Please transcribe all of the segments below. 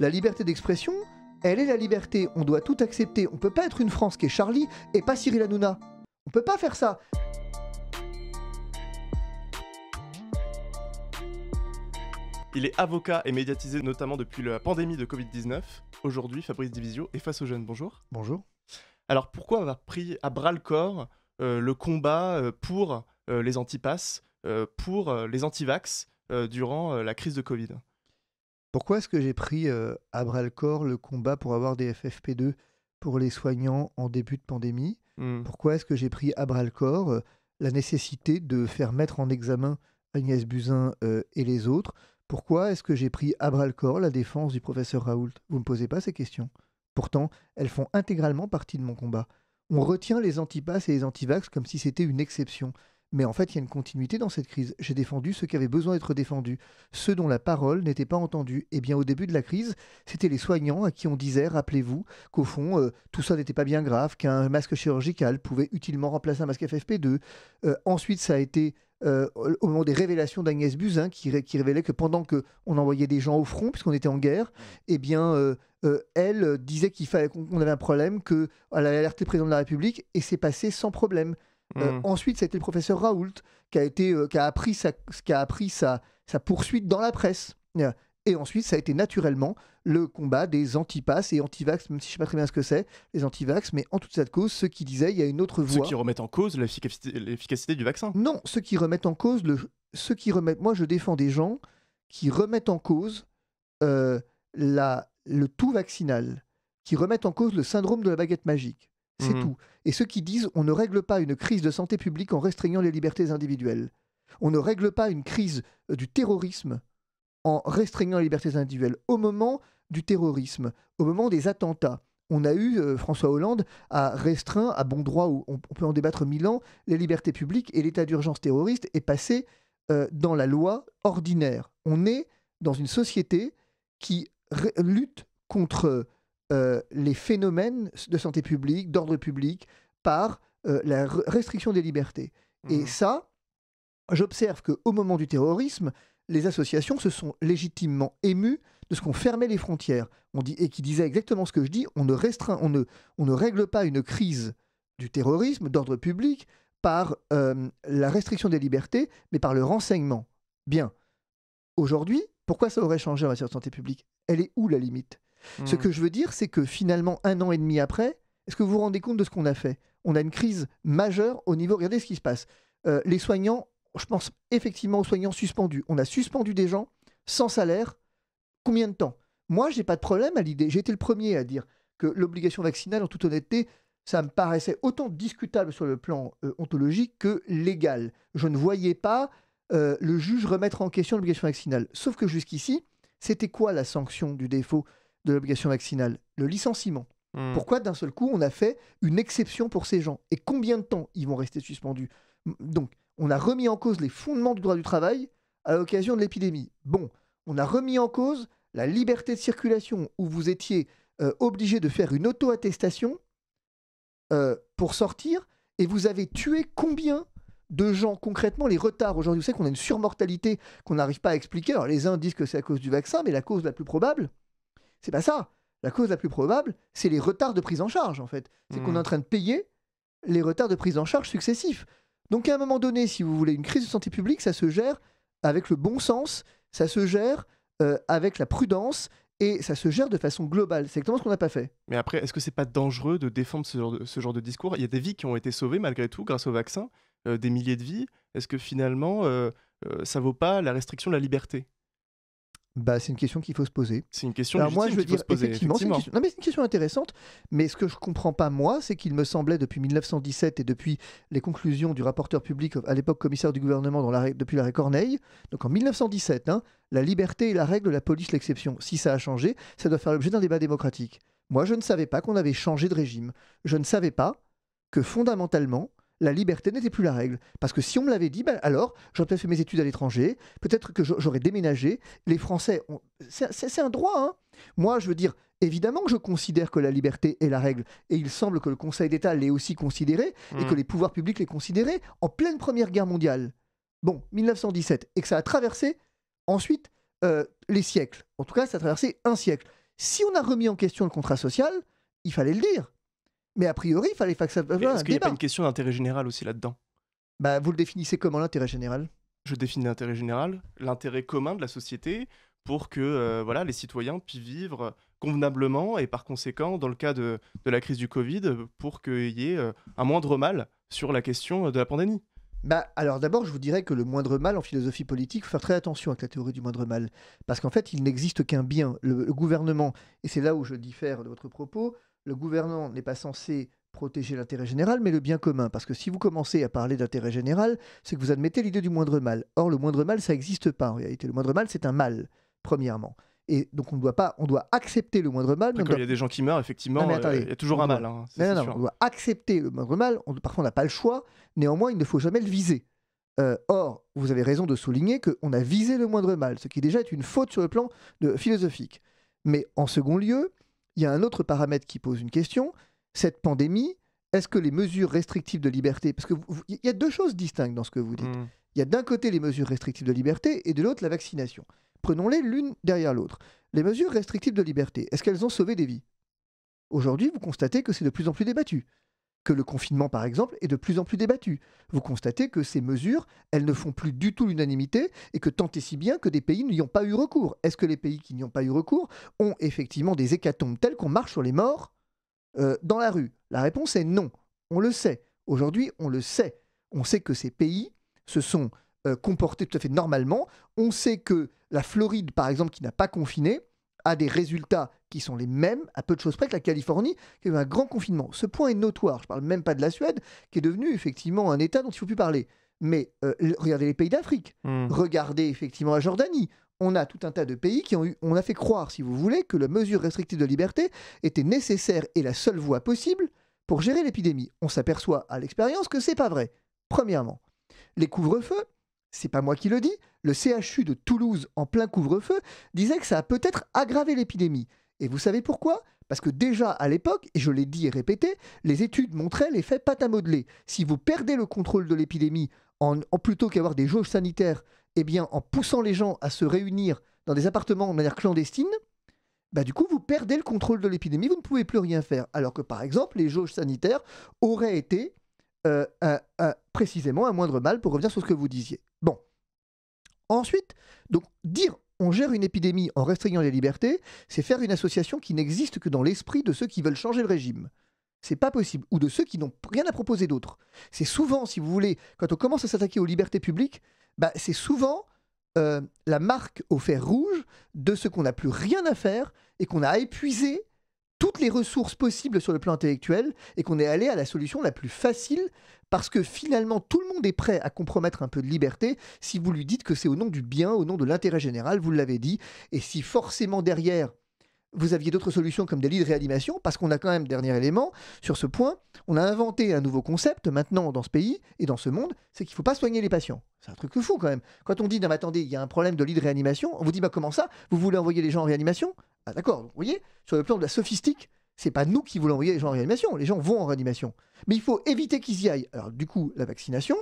La liberté d'expression, elle est la liberté. On doit tout accepter. On peut pas être une France qui est Charlie et pas Cyril Hanouna. On peut pas faire ça. Il est avocat et médiatisé notamment depuis la pandémie de Covid-19. Aujourd'hui, Fabrice Divisio est face aux jeunes. Bonjour. Bonjour. Alors pourquoi avoir pris à bras le corps euh, le combat euh, pour euh, les antipasses, pour les anti-vax durant la crise de Covid pourquoi est-ce que j'ai pris à bras le corps le combat pour avoir des FFP2 pour les soignants en début de pandémie Pourquoi est-ce que j'ai pris à bras le corps la nécessité de faire mettre en examen Agnès Buzyn et les autres Pourquoi est-ce que j'ai pris à bras le corps la défense du professeur Raoult Vous ne me posez pas ces questions. Pourtant, elles font intégralement partie de mon combat. On retient les antipasses et les antivax comme si c'était une exception. Mais en fait, il y a une continuité dans cette crise. J'ai défendu ceux qui avaient besoin d'être défendus, ceux dont la parole n'était pas entendue. Et eh bien, au début de la crise, c'était les soignants à qui on disait, rappelez-vous, qu'au fond, euh, tout ça n'était pas bien grave, qu'un masque chirurgical pouvait utilement remplacer un masque FFP2. Euh, ensuite, ça a été euh, au moment des révélations d'Agnès Buzyn, qui, révélait que pendant que on envoyait des gens au front, puisqu'on était en guerre, mmh. eh bien, elle disait qu'il fallait qu'on avait un problème, qu'elle allait alerter le président de la République, et c'est passé sans problème. Euh, hmm. ensuite, c'était le professeur Raoult qui a, été, euh, qui a appris, sa, qui a appris sa, poursuite dans la presse. Euh, et ensuite, ça a été naturellement le combat des antipasses et antivax, même si je ne sais pas très bien ce que c'est, les antivax, mais en toute cette cause, ceux qui disaient il y a une autre voie. Ceux qui remettent en cause l'efficacité du vaccin Non, ceux qui remettent en cause. Le, ceux qui remettent, moi, je défends des gens qui remettent en cause la, le tout vaccinal, qui remettent en cause le syndrome de la baguette magique. C'est mhm. tout. Et ceux qui disent on ne règle pas une crise de santé publique en restreignant les libertés individuelles. On ne règle pas une crise euh, du terrorisme en restreignant les libertés individuelles. Au moment du terrorisme, au moment des attentats, on a eu, euh, François Hollande a restreint à bon droit, où on, peut en débattre mille ans, les libertés publiques et l'état d'urgence terroriste est passé euh, dans la loi ordinaire. On est dans une société qui lutte contre euh, les phénomènes de santé publique, d'ordre public, par euh, la restriction des libertés. Et mmh. ça, j'observe qu'au moment du terrorisme, les associations se sont légitimement émues de ce qu'on fermait les frontières. On dit, et qui disait exactement ce que je dis, on ne restreint, on ne, on ne règle pas une crise du terrorisme, d'ordre public, par euh, la restriction des libertés, mais par le renseignement. Bien. Aujourd'hui, pourquoi ça aurait changé en matière de santé publique Elle est où la limite ce mm. que je veux dire, c'est que finalement, un an et demi après, est-ce que vous vous rendez compte de ce qu'on a fait On a une crise majeure au niveau. Regardez ce qui se passe. Euh, les soignants, je pense effectivement aux soignants suspendus. On a suspendu des gens sans salaire. Combien de temps Moi, n'ai pas de problème à l'idée. J'ai été le premier à dire que l'obligation vaccinale, en toute honnêteté, ça me paraissait autant discutable sur le plan euh, ontologique que légal. Je ne voyais pas euh, le juge remettre en question l'obligation vaccinale. Sauf que jusqu'ici, c'était quoi la sanction du défaut de l'obligation vaccinale Le licenciement. Hmm. Pourquoi d'un seul coup on a fait une exception pour ces gens Et combien de temps ils vont rester suspendus Donc, on a remis en cause les fondements du droit du travail à l'occasion de l'épidémie. Bon, on a remis en cause la liberté de circulation où vous étiez euh, obligé de faire une auto-attestation euh, pour sortir et vous avez tué combien de gens concrètement les retards aujourd'hui vous savez qu'on a une surmortalité qu'on n'arrive pas à expliquer alors les uns disent que c'est à cause du vaccin mais la cause la plus probable c'est pas ça. La cause la plus probable, c'est les retards de prise en charge, en fait. C'est qu'on est en hmm. train de payer les retards de prise en charge successifs. Donc à un moment donné, si vous voulez, une crise de santé publique, ça se gère avec le bon sens, ça se gère euh, avec la prudence et ça se gère de façon globale. C'est exactement ce qu'on n'a pas fait. Mais après, est-ce que c'est pas dangereux de défendre ce genre de, discours Il y a des vies qui ont été sauvées malgré tout grâce au vaccin, euh, des milliers de vies. Est-ce que finalement, euh, ça vaut pas la restriction de la liberté bah, c'est une question qu'il faut se poser. C'est une question moi, je se poser, effectivement, c'est une question intéressante. Mais ce que je ne comprends pas moi, c'est qu'il me semblait depuis 1917 et depuis les conclusions du rapporteur public à l'époque commissaire du gouvernement depuis l'arrêt Corneille, donc en 1917, hein, la liberté est la règle, la police l'exception. Si ça a changé, ça doit faire l'objet d'un débat démocratique. Moi, je ne savais pas qu'on avait changé de régime. Je ne savais pas que fondamentalement, la liberté n'était plus la règle. Parce que si on me l'avait dit, ben alors j'aurais peut-être fait mes études à l'étranger, peut-être que j'aurais déménagé. Les Français, ont... c'est un droit. Hein. Moi, je veux dire, évidemment que je considère que la liberté est la règle. Et il semble que le Conseil d'État l'ait aussi considéré et que mm. les pouvoirs publics l'aient considéré en pleine Première Guerre mondiale. Bon, 1917, et que ça a traversé ensuite euh, les siècles. En tout cas, ça a traversé un siècle. Si on a remis en question le contrat social, il fallait le dire. Mais a priori, il fallait que ça. Est-ce qu'il n'y a pas une question d'intérêt général aussi là-dedans bah, Vous le définissez comment l'intérêt général Je définis l'intérêt général, l'intérêt commun de la société pour que euh, voilà, les citoyens puissent vivre convenablement et par conséquent, dans le cas de, de la crise du Covid, pour qu'il y ait euh, un moindre mal sur la question de la pandémie. Bah, alors d'abord, je vous dirais que le moindre mal en philosophie politique, il faut faire très attention avec la théorie du moindre mal. Parce qu'en fait, il n'existe qu'un bien. Le, le, gouvernement, et c'est là où je diffère de votre propos, le gouvernement n'est pas censé protéger l'intérêt général, mais le bien commun. Parce que si vous commencez à parler d'intérêt général, c'est que vous admettez l'idée du moindre mal. Or, le moindre mal, ça n'existe pas en réalité. Le moindre mal, c'est un mal, premièrement. Et donc on doit pas, on doit accepter le moindre mal. quand il y a des gens qui meurent, effectivement, il y a toujours un mal. Hein, on doit accepter le moindre mal. On... parfois, on n'a pas le choix. Néanmoins, il ne faut jamais le viser. Euh, or, vous avez raison de souligner qu'on a visé le moindre mal, ce qui déjà est une faute sur le plan de... philosophique. Mais en second lieu, il y a un autre paramètre qui pose une question. Cette pandémie, est-ce que les mesures restrictives de liberté, parce que il y a deux choses distinctes dans ce que vous dites. Mmh. Il y a d'un côté les mesures restrictives de liberté et de l'autre la vaccination. Prenons-les l'une derrière l'autre. Les mesures restrictives de liberté, est-ce qu'elles ont sauvé des vies Aujourd'hui, vous constatez que c'est de plus en plus débattu, que le confinement, par exemple, est de plus en plus débattu. Vous constatez que ces mesures, elles ne font plus du tout l'unanimité et que tant et si bien que des pays n'y ont pas eu recours. Est-ce que les pays qui n'y ont pas eu recours ont effectivement des hécatombes telles qu'on marche sur les morts euh, dans la rue La réponse est non. On le sait. Aujourd'hui, on le sait. On sait que ces pays se sont euh, comporté tout à fait normalement. On sait que la Floride, par exemple, qui n'a pas confiné, a des résultats qui sont les mêmes, à peu de choses près, que la Californie, qui a eu un grand confinement. Ce point est notoire. Je ne parle même pas de la Suède, qui est devenue effectivement un État dont il ne faut plus parler. Mais euh, regardez les pays d'Afrique, hmm. regardez effectivement la Jordanie. On a tout un tas de pays qui ont eu, on a fait croire, si vous voulez, que la mesure restrictive de liberté était nécessaire et la seule voie possible pour gérer l'épidémie. On s'aperçoit à l'expérience que c'est pas vrai. Premièrement, les couvre-feux, c'est pas moi qui le dis, le CHU de Toulouse en plein couvre-feu disait que ça a peut-être aggravé l'épidémie. Et vous savez pourquoi Parce que déjà à l'époque, et je l'ai dit et répété, les études montraient l'effet pâte à modeler. Si vous perdez le contrôle de l'épidémie, en, plutôt qu'avoir des jauges sanitaires, eh bien en poussant les gens à se réunir dans des appartements de manière clandestine, bah du coup, vous perdez le contrôle de l'épidémie, vous ne pouvez plus rien faire. Alors que par exemple, les jauges sanitaires auraient été euh, précisément un moindre mal pour revenir sur ce que vous disiez. Bon. Ensuite, donc dire on gère une épidémie en restreignant les libertés, c'est faire une association qui n'existe que dans l'esprit de ceux qui veulent changer le régime. C'est pas possible. Ou de ceux qui n'ont rien à proposer d'autre. C'est souvent, si vous voulez, quand on commence à s'attaquer aux libertés publiques, bah, c'est souvent euh, la marque au fer rouge de ce qu'on n'a plus rien à faire et qu'on a épuisé toutes les ressources possibles sur le plan intellectuel et qu'on est allé à la solution la plus facile parce que finalement tout le monde est prêt à compromettre un peu de liberté si vous lui dites que c'est au nom du bien, au nom de l'intérêt général, vous l'avez dit, et si forcément derrière vous aviez d'autres solutions comme des lits de réanimation, parce qu'on a quand même, dernier élément, sur ce point, on a inventé un nouveau concept maintenant dans ce pays et dans ce monde, c'est qu'il ne faut pas soigner les patients. C'est un truc fou quand même. Quand on dit, non attendez, il y a un problème de lits de réanimation, on vous dit, bah comment ça Vous voulez envoyer les gens en réanimation Ah d'accord, vous voyez, sur le plan de la sophistique, c'est pas nous qui voulons envoyer les gens en réanimation, les gens vont en réanimation. Mais il faut éviter qu'ils y aillent. Alors du coup, la vaccination,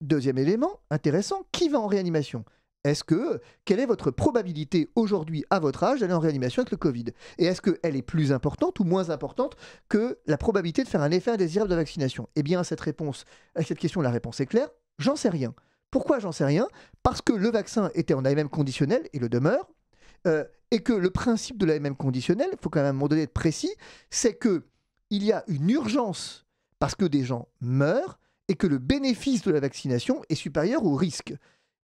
deuxième élément intéressant, qui va en réanimation est-ce que quelle est votre probabilité aujourd'hui à votre âge d'aller en réanimation avec le Covid Et est-ce qu'elle est plus importante ou moins importante que la probabilité de faire un effet indésirable de vaccination Eh bien, à cette réponse, à euh, cette question, la réponse est claire. J'en sais rien. Pourquoi j'en sais rien Parce que le vaccin était en AMM conditionnel et le demeure, euh, et que le principe de l'AMM conditionnel, il faut quand même à un moment donné être précis, c'est que il y a une urgence parce que des gens meurent et que le bénéfice de la vaccination est supérieur au risque.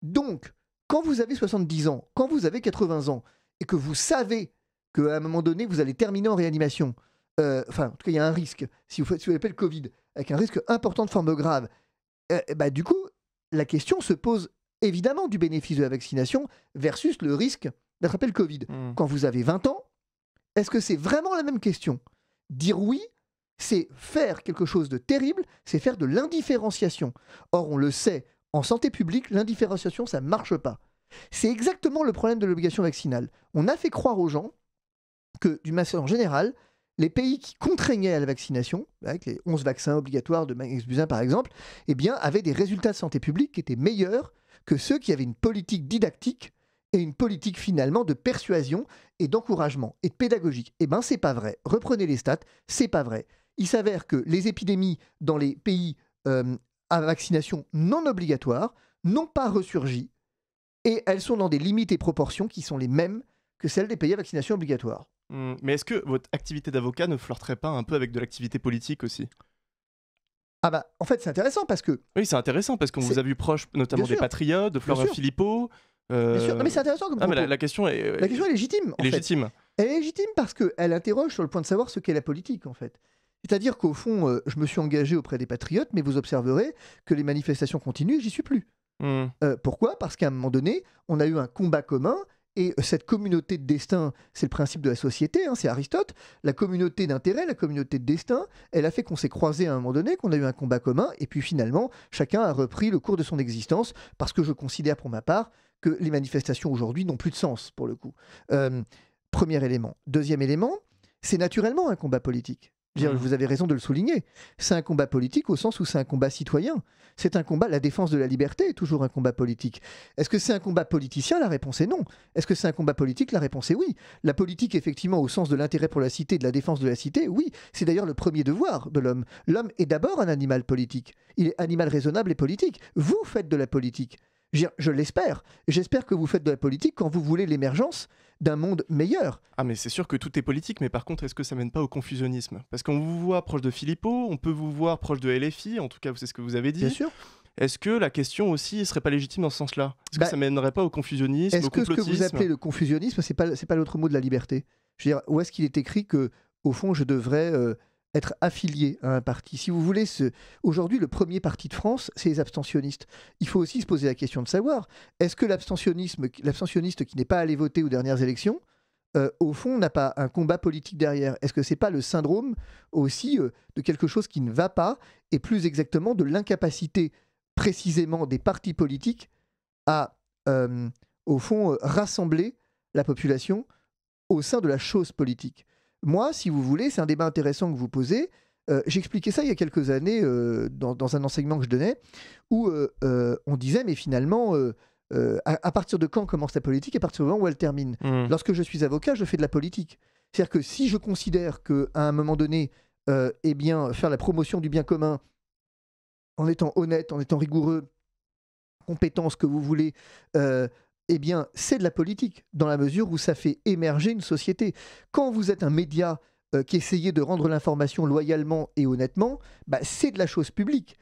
Donc, quand vous avez 70 ans, quand vous avez 80 ans, et que vous savez qu'à un moment donné, vous allez terminer en réanimation, euh, enfin, en tout cas, il y a un risque, si vous, faites, vous le Covid, avec un risque important de forme grave, bah, du coup, la question se pose évidemment du bénéfice de la vaccination versus le risque d'attraper le Covid. Hmm. Quand vous avez 20 ans, est-ce que c'est vraiment la même question Dire oui, c'est faire quelque chose de terrible, c'est faire de l'indifférenciation. Or, on le sait, en santé publique, l'indifférenciation, ça ne marche pas. C'est exactement le problème de l'obligation vaccinale. On a fait croire aux gens que, du en général, les pays qui contraignaient à la vaccination, avec les 11 vaccins obligatoires de magnex Buzyn par exemple, eh bien, avaient des résultats de santé publique qui étaient meilleurs que ceux qui avaient une politique didactique et une politique finalement de persuasion et d'encouragement et de pédagogique. Eh bien, c'est pas vrai. Reprenez les stats, c'est pas vrai. Il s'avère que les épidémies dans les pays euh, à vaccination non obligatoire n'ont pas ressurgi et elles sont dans des limites et proportions qui sont les mêmes que celles des pays à vaccination obligatoire. Hmm, mais est-ce que votre activité d'avocat ne flirterait pas un peu avec de l'activité politique aussi ah bah, en fait, c'est intéressant parce que. Oui, c'est intéressant parce qu'on vous a vu proche, notamment des patriotes, de Florent Philippot. Bien sûr. Non, mais euh, c'est intéressant comme ah, la, question est. Euh, la est légitime. légitime. Elle est légitime parce qu'elle interroge sur le point de savoir ce qu'est la politique, en fait. C'est-à-dire qu'au fond, euh, je me suis engagé auprès des patriotes, mais vous observerez que les manifestations continuent et j'y suis plus. Hmm. Euh, pourquoi Parce qu'à un moment donné, on a eu un combat commun et cette communauté de destin, c'est le principe de la société, hein, c'est Aristote, la communauté d'intérêt, la communauté de destin, elle a fait qu'on s'est croisés à un moment donné, qu'on a eu un combat commun, et puis finalement, chacun a repris le cours de son existence, parce que je considère pour ma part que les manifestations aujourd'hui n'ont plus de sens, pour le coup. Euh, premier élément. Deuxième élément, c'est naturellement un combat politique. Mm. Vous avez raison de le souligner. C'est un combat politique au sens où c'est un combat citoyen. C'est un combat, la défense de la liberté est toujours un combat politique. Est-ce que c'est un combat politicien La réponse est non. Est-ce que c'est un combat politique La réponse est oui. La politique, effectivement, au sens de l'intérêt pour la cité, de la défense de la cité, oui. C'est d'ailleurs le premier devoir de l'homme. L'homme est d'abord un animal politique. Il est animal raisonnable et politique. Vous faites de la politique. Je, l'espère. J'espère que vous faites de la politique quand vous voulez l'émergence d'un monde meilleur. Ah mais c'est sûr que tout est politique, mais par contre, est-ce que ça mène pas au confusionnisme Parce qu'on vous voit proche de Philippot, on peut vous voir proche de LFI, en tout cas, c'est ce que vous avez dit. Bien sûr. Est-ce que la question aussi ne serait pas légitime dans ce sens-là Est-ce que bah, ça mènerait pas au confusionnisme Est-ce que ce que vous appelez le confusionnisme, c'est pas pas l'autre mot de la liberté Je veux dire, où est-ce qu'il est écrit que au fond, je devrais euh, être affilié à un parti. Si vous voulez, ce... aujourd'hui, le premier parti de France, c'est les abstentionnistes. Il faut aussi se poser la question de savoir, est-ce que l'abstentionniste qui n'est pas allé voter aux dernières élections, euh, au fond, n'a pas un combat politique derrière Est-ce que ce n'est pas le syndrome aussi euh, de quelque chose qui ne va pas, et plus exactement de l'incapacité précisément des partis politiques à, euh, au fond, rassembler la population au sein de la chose politique moi, si vous voulez, c'est un débat intéressant que vous posez. Euh, J'expliquais ça il y a quelques années euh, dans, dans, un enseignement que je donnais, où euh, euh, on disait, mais finalement, à, partir de quand commence la politique, et à partir du moment où elle termine. Mmh. Lorsque je suis avocat, je fais de la politique. C'est-à-dire que si je considère qu'à un moment donné, eh bien, faire la promotion du bien commun, en étant honnête, en étant rigoureux, compétence que vous voulez, eh bien, c'est de la politique, dans la mesure où ça fait émerger une société. Quand vous êtes un média euh, qui essayez de rendre l'information loyalement et honnêtement, bah, c'est de la chose publique.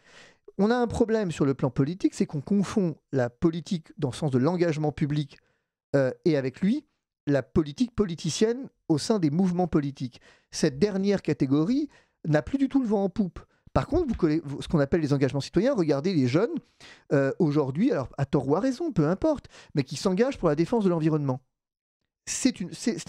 On a un problème sur le plan politique, c'est qu'on confond la politique dans le sens de l'engagement public euh, et avec lui, la politique politicienne au sein des mouvements politiques. Cette dernière catégorie n'a plus du tout le vent en poupe. Par contre, vous ce qu'on appelle les engagements citoyens, regardez les jeunes euh, aujourd'hui, alors à tort ou à raison, peu importe, mais qui s'engagent pour la défense de l'environnement. C'est,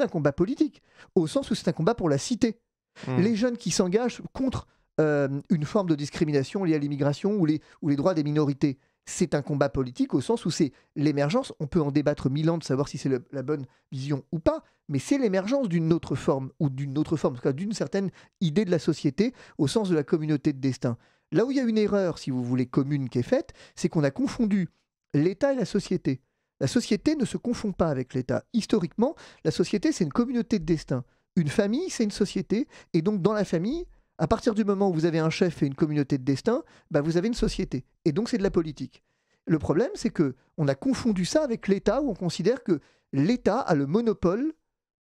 un combat politique, au sens où c'est un combat pour la cité. Hmm. Les jeunes qui s'engagent contre euh, une forme de discrimination liée à l'immigration ou les droits des minorités, c'est un combat politique au sens où c'est l'émergence, on peut en débattre mille ans de savoir si c'est la bonne vision ou pas, mais c'est l'émergence d'une autre forme, ou d'une autre forme, cas d'une certaine idée de la société au sens de la communauté de destin. Là où il y a une erreur, si vous voulez, commune qui est faite, c'est qu'on a confondu l'État et la société. La société ne se confond pas avec l'État. Historiquement, la société, c'est une communauté de destin. Une famille, c'est une société, et donc dans la famille, à partir du moment où vous avez un chef et une communauté de destin, bah, vous avez une société. Et donc c'est de la politique. Le problème, c'est que on a confondu ça avec l'État, où on considère que l'État a le monopole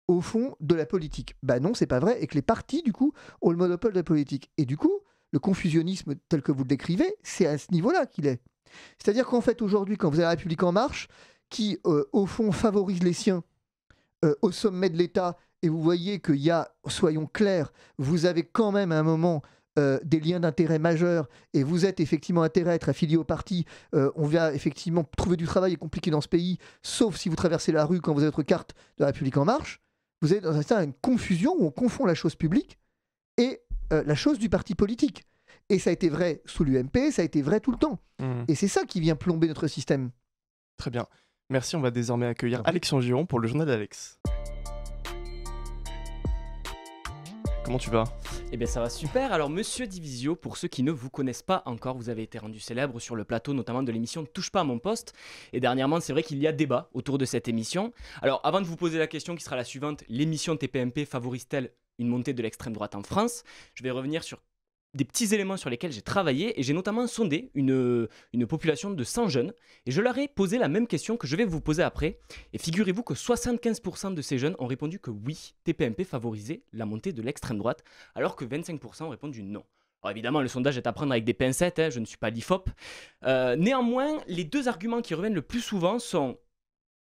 au fond de la politique. Bah non, c'est pas vrai, et que les partis, du coup, ont le monopole de la politique. Et du coup, le confusionnisme tel que vous le décrivez, c'est à ce niveau-là qu'il est. C'est-à-dire qu'en fait, aujourd'hui, quand vous avez la République en marche, qui, euh, au fond, favorise les siens euh, au sommet de l'État et vous voyez qu'il y a, soyons clairs, vous avez quand même à un moment euh, des liens d'intérêt majeurs et vous êtes effectivement intérêt à être affilié au parti, euh, on vient effectivement trouver du travail est compliqué dans ce pays, sauf si vous traversez la rue quand vous avez votre carte de la République en marche, vous êtes dans un, une confusion où on confond la chose publique et euh, la chose du parti politique. Et ça a été vrai sous l'UMP, ça a été vrai tout le temps. Mmh. Et c'est ça qui vient plomber notre système. Très bien. Merci, on va désormais accueillir ah. Alexandre Giron pour le journal d'Alex. Comment tu vas Eh bien ça va super. Alors Monsieur Divisio, pour ceux qui ne vous connaissent pas encore, vous avez été rendu célèbre sur le plateau notamment de l'émission Touche pas à mon poste. Et dernièrement, c'est vrai qu'il y a débat autour de cette émission. Alors avant de vous poser la question qui sera la suivante, l'émission TPMP favorise-t-elle une montée de l'extrême droite en France Je vais revenir sur des petits éléments sur lesquels j'ai travaillé et j'ai notamment sondé une, population de 100 jeunes et je leur ai posé la même question que je vais vous poser après. Et figurez-vous que 75% de ces jeunes ont répondu que oui, TPMP favorisait la montée de l'extrême droite, alors que 25% ont répondu non. évidemment, le sondage est à prendre avec des pincettes, hein, je ne suis pas l'IFOP. Euh, néanmoins, les deux arguments qui reviennent le plus souvent sont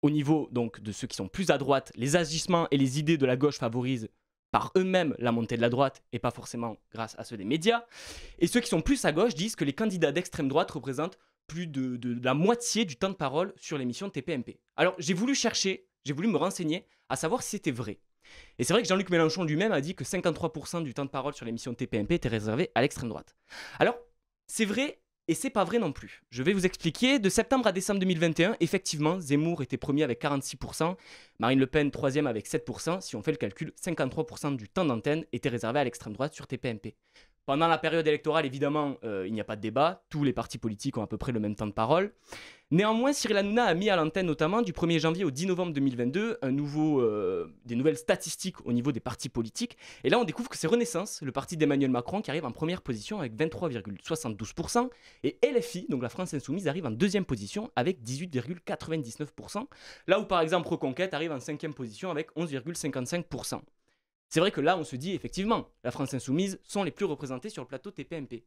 au niveau donc de ceux qui sont plus à droite, les agissements et les idées de la gauche favorisent par eux-mêmes la montée de la droite et pas forcément grâce à ceux des médias. Et ceux qui sont plus à gauche disent que les candidats d'extrême droite représentent plus de, la moitié du temps de parole sur l'émission TPMP. Alors j'ai voulu chercher, j'ai voulu me renseigner à savoir si c'était vrai. Et c'est vrai que Jean-Luc Mélenchon lui-même a dit que 53% du temps de parole sur l'émission TPMP était réservé à l'extrême droite. Alors c'est vrai et c'est pas vrai non plus. Je vais vous expliquer. De septembre à décembre 2021, effectivement, Zemmour était premier avec 46%, Marine Le Pen troisième avec 7%. Si on fait le calcul, 53% du temps d'antenne était réservé à l'extrême droite sur TPMP. Pendant la période électorale, évidemment, euh, il n'y a pas de débat. Tous les partis politiques ont à peu près le même temps de parole. Néanmoins, Cyril Hanouna a mis à l'antenne notamment du 1er janvier au 10 novembre 2022 un nouveau, euh, des nouvelles statistiques au niveau des partis politiques. Et là, on découvre que c'est Renaissance, le parti d'Emmanuel Macron, qui arrive en première position avec 23,72%. Et LFI, donc la France Insoumise, arrive en deuxième position avec 18,99%. Là où, par exemple, Reconquête arrive en cinquième position avec 11,55%. C'est vrai que là, on se dit effectivement, la France insoumise sont les plus représentées sur le plateau TPMP.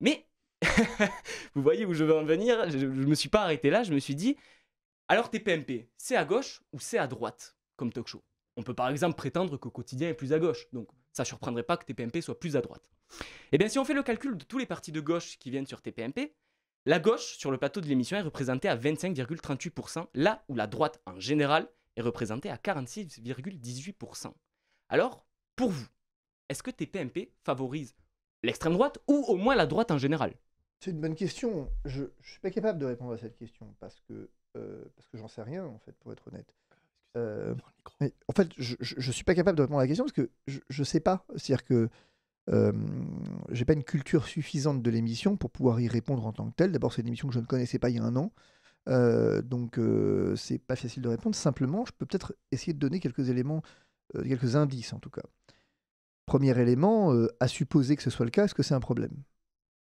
Mais, vous voyez où je veux en venir, je ne me suis pas arrêté là, je me suis dit, alors TPMP, c'est à gauche ou c'est à droite comme talk show On peut par exemple prétendre que Quotidien est plus à gauche, donc ça ne surprendrait pas que TPMP soit plus à droite. Eh bien, si on fait le calcul de tous les partis de gauche qui viennent sur TPMP, la gauche sur le plateau de l'émission est représentée à 25,38%, là où la droite en général est représentée à 46,18%. Alors, pour vous, est-ce que TPMP favorise l'extrême droite ou au moins la droite en général C'est une bonne question. Je ne suis pas capable de répondre à cette question parce que, euh, que j'en sais rien, en fait, pour être honnête. Euh, en fait, je ne suis pas capable de répondre à la question parce que je ne sais pas. C'est-à-dire que je euh, j'ai pas une culture suffisante de l'émission pour pouvoir y répondre en tant que telle. D'abord, c'est une émission que je ne connaissais pas il y a un an. donc, c'est pas facile de répondre. Simplement, je peux peut-être essayer de donner quelques éléments euh, quelques indices en tout cas. Premier élément, euh, à supposer que ce soit le cas, est-ce que c'est un problème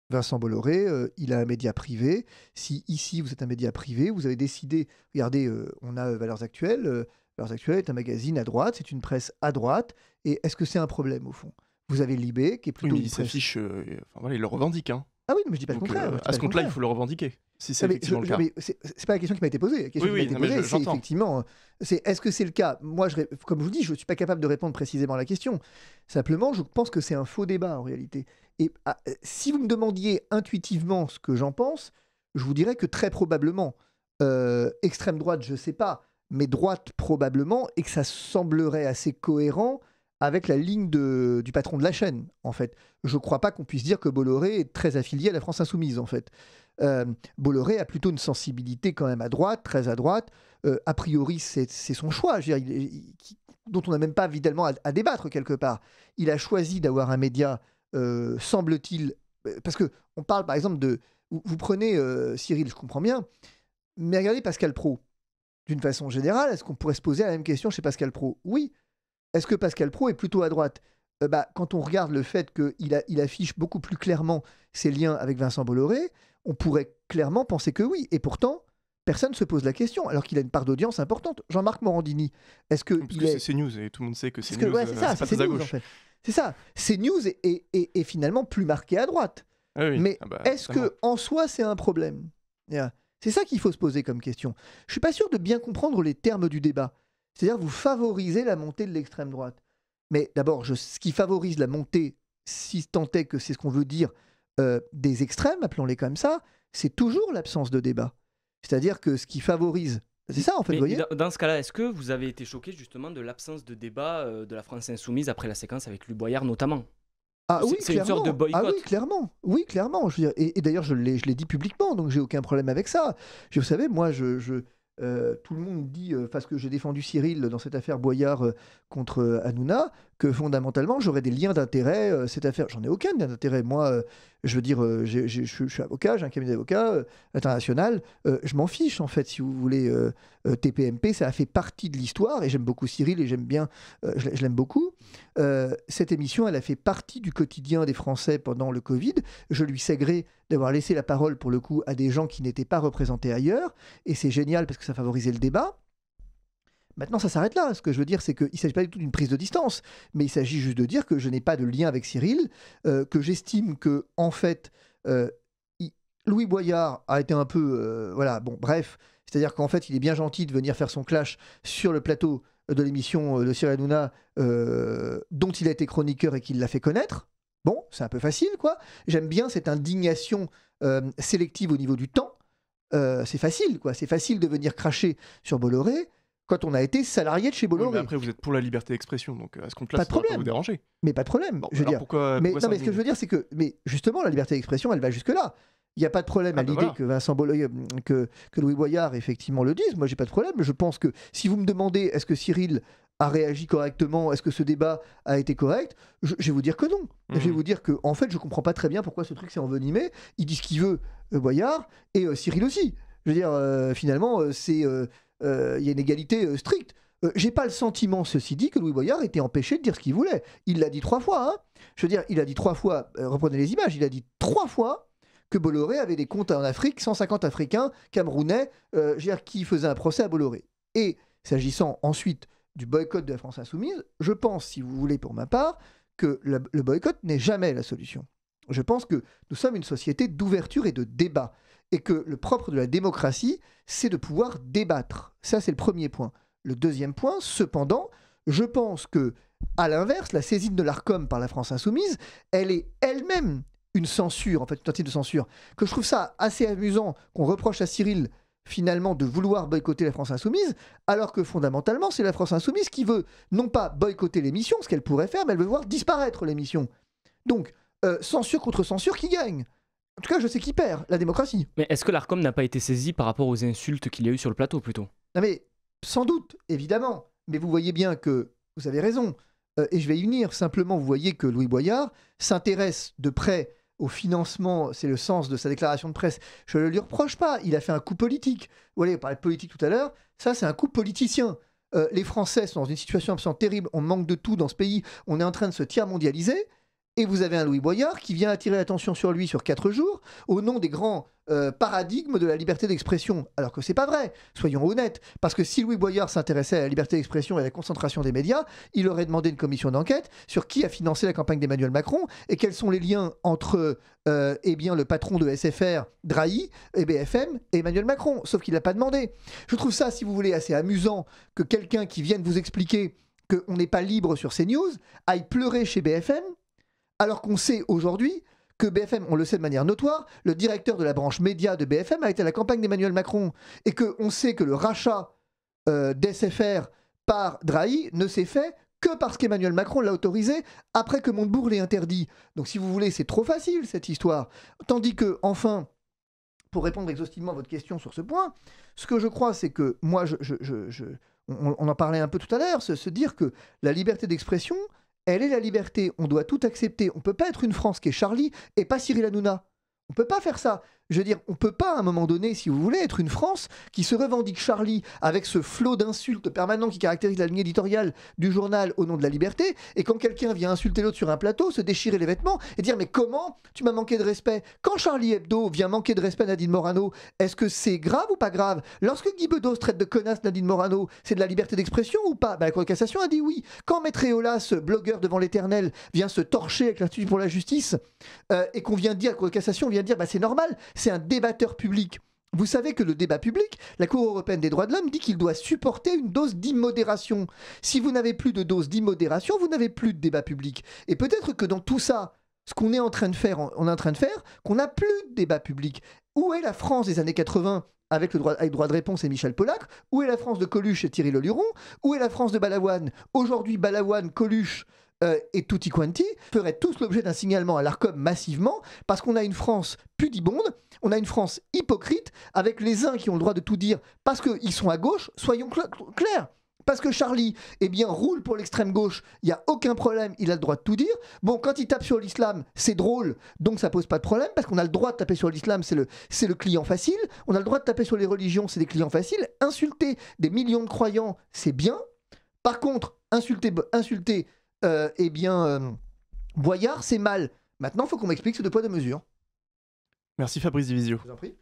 Vincent Bolloré, euh, il a un média privé. Si ici vous êtes un média privé, vous avez décidé, regardez, on a Valeurs Actuelles. Valeurs Actuelles est un magazine à droite, c'est une presse à droite. Et est-ce que c'est un problème au fond Vous avez Libé, qui est plutôt. il s'affiche, il le revendique. Hein. Ah oui, mais je dis pas le contraire. Euh, à ce compte-là, il faut le revendiquer. Si c'est effectivement le cas. c'est pas la question qui m'a été posée. La oui, qui oui, effectivement. C'est est-ce que c'est le cas Moi, je, comme je vous dis, je suis pas capable de répondre précisément à la question. Simplement, je pense que c'est un faux débat en réalité. Et ah, euh, si vous me demandiez intuitivement ce que j'en pense, je vous dirais que très probablement, euh, extrême droite, je sais pas, mais droite probablement, et que ça semblerait assez cohérent avec la ligne du patron de la chaîne, en fait. Je ne crois pas qu'on puisse dire que Bolloré est très affilié à la France insoumise, en fait. Euh, Bolloré a plutôt une sensibilité quand même à droite, très à droite. Euh, a priori, c'est son choix, dont on n'a même pas évidemment à, débattre quelque part. Il a choisi d'avoir un média, euh, semble-t-il, parce que on parle par exemple de, vous, vous prenez Cyril, je comprends bien, mais regardez Pascal Pro. D'une façon générale, est-ce qu'on pourrait se poser la même question chez Pascal Pro Oui, est-ce que Pascal Pro est plutôt à droite euh, bah, Quand on regarde le fait qu'il il affiche beaucoup plus clairement ses liens avec Vincent Bolloré, on pourrait clairement penser que oui. Et pourtant, personne ne se pose la question, alors qu'il a une part d'audience importante. Jean-Marc Morandini, est-ce que. Parce il que c'est CNews et tout le monde sait que c'est news. Euh, c'est ça, c'est news en C'est ça. CNews est, finalement plus marqué à droite. Ah Mais ah bah, est-ce que en soi c'est un problème C'est ça qu'il faut se poser comme question. Je ne suis pas sûr de bien comprendre les termes du débat. C'est-à-dire vous favorisez la montée de l'extrême droite. Mais d'abord, ce qui favorise la montée, si tant est que c'est ce qu'on veut dire, euh, des extrêmes, appelons-les comme ça, c'est toujours l'absence de débat. C'est-à-dire que ce qui favorise c'est ça en fait, vous voyez Dans ce cas-là, est-ce que vous avez été choqué justement de l'absence de débat euh, de la France insoumise après la séquence avec boyard notamment ah oui, c'est une sorte de boycott. Ah oui, clairement. Oui, clairement. Je veux dire, et, d'ailleurs, je l'ai dit publiquement, donc j'ai aucun problème avec ça. vous savez, moi, je, je, euh, tout le monde dit, euh, parce que j'ai défendu Cyril dans cette affaire Boyard euh, contre Hanouna, que fondamentalement, j'aurais des liens d'intérêt. Euh, cette affaire, j'en ai aucun lien d'intérêt. Moi, euh, je veux dire, euh, je, suis avocat, j'ai un cabinet d'avocats international. je m'en fiche, en fait, si vous voulez. TPMP, ça a fait partie de l'histoire et j'aime beaucoup Cyril et j'aime bien, je, je, l'aime beaucoup. cette émission, elle a fait partie du quotidien des Français pendant le Covid. Je lui sais gré d'avoir laissé la parole, pour le coup, à des gens qui n'étaient pas représentés ailleurs. Et c'est génial parce que ça favorisait le débat. Maintenant, ça s'arrête là. Ce que je veux dire, c'est qu'il ne s'agit pas du tout d'une prise de distance, mais il s'agit juste de dire que je n'ai pas de lien avec Cyril, euh, que j'estime que, en fait, euh, Louis Boyard a été un peu. Euh, voilà, bon, bref. C'est-à-dire qu'en fait, il est bien gentil de venir faire son clash sur le plateau de l'émission de Cyril Hanouna, dont il a été chroniqueur et qu'il l'a fait connaître. Bon, c'est un peu facile, quoi. J'aime bien cette indignation sélective au niveau du temps. c'est facile, quoi. C'est facile de venir cracher sur Bolloré quand on a été salarié de chez Bolloré. mais après, vous êtes pour la liberté d'expression, donc euh, à ce compte-là, pas vous déranger. Mais pas de problème. je veux dire. mais, non, mais ce que je veux dire, c'est que, mais justement, la liberté d'expression, elle va jusque là. Il n'y a pas de problème à ah, bah l'idée que Vincent Bolloré, euh, que, que, Louis Boyard effectivement le dise. Moi, j'ai pas de problème. Je pense que si vous me demandez, est-ce que Cyril a réagi correctement, est-ce que ce débat a été correct, je, vais vous dire que non. Je vais hmm. vous dire que, en fait, je comprends pas très bien pourquoi ce truc s'est envenimé. Il dit ce qu'il veut, euh, Boyard, et Cyril aussi. Je veux dire, finalement, c'est euh, il y a une égalité euh, stricte. Euh, j'ai pas le sentiment, ceci dit, que Louis Boyard était empêché de dire ce qu'il voulait. Il l'a dit trois fois. Hein. Je veux dire, il a dit trois fois, reprenez les images, il a dit trois fois que Bolloré avait des comptes en Afrique, 150 Africains, Camerounais, qui faisaient un procès à Bolloré. Et s'agissant ensuite du boycott de la France insoumise, je pense, si vous voulez pour ma part, que le boycott n'est jamais la solution. Je pense que nous sommes une société d'ouverture et de débat et que le propre de la démocratie, c'est de pouvoir débattre. Ça, c'est le premier point. Le deuxième point, cependant, je pense que, à l'inverse, la saisine de l'ARCOM par la France insoumise, elle est elle-même une censure, en fait, une tentative de censure. Que je trouve ça assez amusant qu'on reproche à Cyril finalement de vouloir boycotter la France insoumise, alors que fondamentalement, c'est la France insoumise qui veut non pas boycotter l'émission, ce qu'elle pourrait faire, mais elle veut voir disparaître l'émission. Donc, euh, censure contre censure qui gagne. En tout cas, je sais qui perd, la démocratie. Mais est-ce que l'ARCOM n'a pas été saisi par rapport aux insultes qu'il y a eu sur le plateau plutôt Non mais, sans doute, évidemment. Mais vous voyez bien que, vous avez raison, euh, et je vais y venir, simplement vous voyez que Louis Boyard s'intéresse de près au financement, c'est le sens de sa déclaration de presse, je ne lui reproche pas, il a fait un coup politique. Vous voyez, on parlait de politique tout à l'heure, ça c'est un coup politicien. Euh, les Français sont dans une situation absolument terrible, on manque de tout dans ce pays, on est en train de se tiers-mondialiser, et vous avez un Louis Boyard qui vient attirer l'attention sur lui sur quatre jours au nom des grands euh, paradigmes de la liberté d'expression. Alors que c'est pas vrai, soyons honnêtes. Parce que si Louis Boyard s'intéressait à la liberté d'expression et à la concentration des médias, il aurait demandé une commission d'enquête sur qui a financé la campagne d'Emmanuel Macron et quels sont les liens entre euh, eh bien, le patron de SFR, Drahi, et BFM et Emmanuel Macron. Sauf qu'il l'a pas demandé. Je trouve ça, si vous voulez, assez amusant que quelqu'un qui vienne vous expliquer qu'on n'est pas libre sur ces news aille pleurer chez BFM alors qu'on sait aujourd'hui que BFM, on le sait de manière notoire, le directeur de la branche média de BFM a été à la campagne d'Emmanuel Macron et qu'on sait que le rachat euh, d'SFR par Drahi ne s'est fait que parce qu'Emmanuel Macron l'a autorisé après que Montebourg l'ait interdit. Donc si vous voulez, c'est trop facile cette histoire. Tandis que, enfin, pour répondre exhaustivement à votre question sur ce point, ce que je crois, c'est que moi, je, on, on, en parlait un peu tout à l'heure, se dire que la liberté d'expression, elle est la liberté. On doit tout accepter. On peut pas être une France qui est Charlie et pas Cyril Hanouna. On peut pas faire ça. Je veux dire, on peut pas à un moment donné, si vous voulez, être une France qui se revendique Charlie avec ce flot d'insultes permanent qui caractérise la ligne éditoriale du journal au nom de la liberté, et quand quelqu'un vient insulter l'autre sur un plateau, se déchirer les vêtements et dire mais comment tu m'as manqué de respect Quand Charlie Hebdo vient manquer de respect à Nadine Morano, est-ce que c'est grave ou pas grave Lorsque Guy Bedos traite de connasse Nadine Morano, c'est de la liberté d'expression ou pas ben, La Cour de cassation a dit oui. Quand Maître ce blogueur devant l'éternel, vient se torcher avec l'Institut pour la justice euh, et qu'on vient dire, la Cour de cassation vient dire bah, c'est normal, c'est un débatteur public. Vous savez que le débat public, la Cour européenne des droits de l'homme dit qu'il doit supporter une dose d'immodération. Si vous n'avez plus de dose d'immodération, vous n'avez plus de débat public. Et peut-être que dans tout ça, ce qu'on est en train de faire, on est en train de faire, qu'on n'a plus de débat public. Où est la France des années 80 avec le droit, de réponse et Michel Polac Où est la France de Coluche et Thierry Leluron Où est la France de Balavoine Aujourd'hui, Balavoine, Coluche euh, et tutti quanti feraient tous l'objet d'un signalement à l'ARCOM massivement, parce qu'on a une France pudibonde, on a une France hypocrite, avec les uns qui ont le droit de tout dire parce qu'ils sont à gauche, soyons clairs. Parce que Charlie, eh bien, roule pour l'extrême gauche, il n'y a aucun problème, il a le droit de tout dire. Bon, quand il tape sur l'islam, c'est drôle, donc ça pose pas de problème, parce qu'on a le droit de taper sur l'islam, c'est le, le client facile. On a le droit de taper sur les religions, c'est des clients faciles. Insulter des millions de croyants, c'est bien. Par contre, insulter, insulter euh, eh bien, Boyard, euh, c'est mal. Maintenant, il faut qu'on m'explique ce deux poids, de mesure. Merci Fabrice Divisio. Je vous en prie.